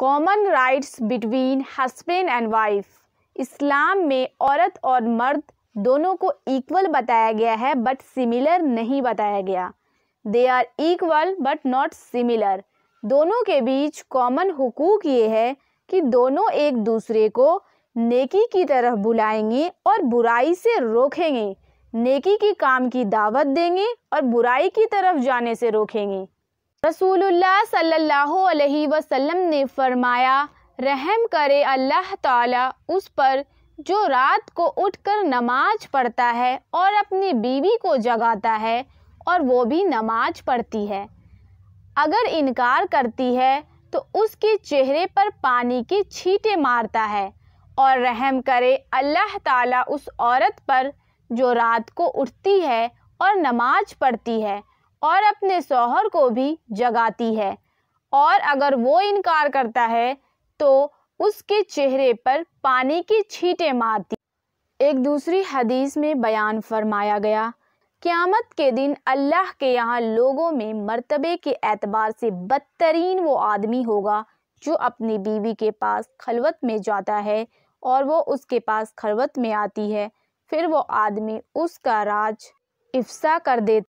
common rights between husband and wife इस्लाम में औरत और मर्द दोनों को इक्वल बताया गया है बट सिमिलर नहीं बताया गया they are equal but not similar दोनों के बीच कॉमन हकूक ये है कि दोनों एक दूसरे को नेकी की तरफ बुलाएंगे और बुराई से रोकेंगे नेकी के काम की दावत देंगे और बुराई की तरफ जाने से रोकेंगे रसूलुल्लाह सल्लल्लाहु अलैहि वसल्लम ने फरमाया रहम करे अल्लाह ताला उस पर जो रात को उठकर नमाज पढ़ता है और अपनी बीवी को जगाता है और वो भी नमाज पढ़ती है अगर इनकार करती है तो उसके चेहरे पर पानी के छींटे मारता है और रहम करे अल्लाह ताला उस औरत पर जो रात को उठती है और नमाज पढ़ती है और अपने शौहर को भी जगाती है और अगर वो इनकार करता है तो उसके चेहरे पर पानी की छींटे मारती एक दूसरी हदीस में बयान फरमाया गया क़्यामत के दिन अल्लाह के यहाँ लोगों में मर्तबे के एतबार से बदतरीन वो आदमी होगा जो अपनी बीवी के पास खलवत में जाता है और वो उसके पास खलवत में आती है फिर वो आदमी उसका राज इफ्सा कर देता